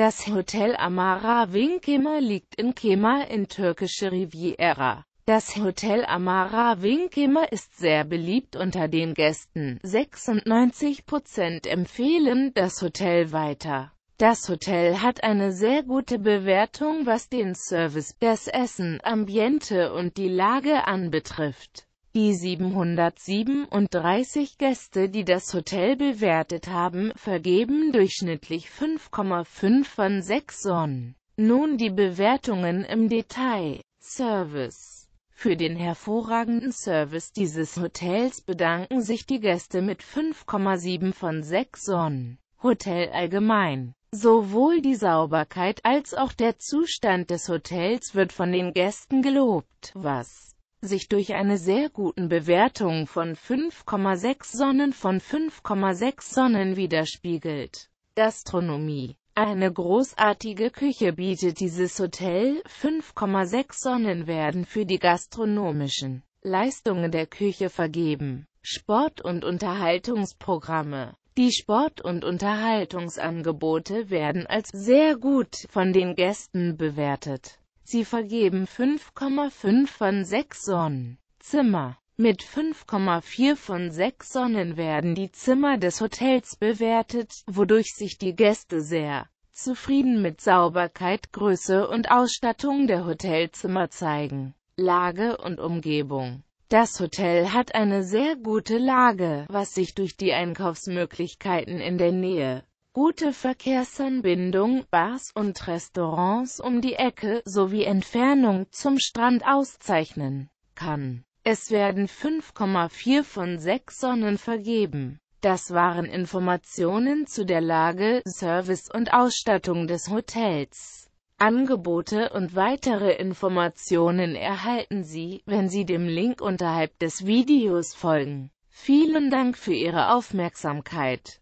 Das Hotel Amara Winkema liegt in Kema in türkische Riviera. Das Hotel Amara Winkema ist sehr beliebt unter den Gästen. 96% empfehlen das Hotel weiter. Das Hotel hat eine sehr gute Bewertung, was den Service, das Essen, Ambiente und die Lage anbetrifft. Die 737 Gäste, die das Hotel bewertet haben, vergeben durchschnittlich 5,5 von 6 Sonnen. Nun die Bewertungen im Detail. Service für den hervorragenden Service dieses Hotels bedanken sich die Gäste mit 5,7 von 6 Sonnen. Hotel allgemein. Sowohl die Sauberkeit als auch der Zustand des Hotels wird von den Gästen gelobt, was sich durch eine sehr guten Bewertung von 5,6 Sonnen von 5,6 Sonnen widerspiegelt. Gastronomie eine großartige Küche bietet dieses Hotel, 5,6 Sonnen werden für die gastronomischen Leistungen der Küche vergeben. Sport- und Unterhaltungsprogramme Die Sport- und Unterhaltungsangebote werden als sehr gut von den Gästen bewertet. Sie vergeben 5,5 von 6 Sonnenzimmer. Mit 5,4 von 6 Sonnen werden die Zimmer des Hotels bewertet, wodurch sich die Gäste sehr zufrieden mit Sauberkeit, Größe und Ausstattung der Hotelzimmer zeigen. Lage und Umgebung Das Hotel hat eine sehr gute Lage, was sich durch die Einkaufsmöglichkeiten in der Nähe gute Verkehrsanbindung, Bars und Restaurants um die Ecke sowie Entfernung zum Strand auszeichnen kann. Es werden 5,4 von 6 Sonnen vergeben. Das waren Informationen zu der Lage, Service und Ausstattung des Hotels. Angebote und weitere Informationen erhalten Sie, wenn Sie dem Link unterhalb des Videos folgen. Vielen Dank für Ihre Aufmerksamkeit.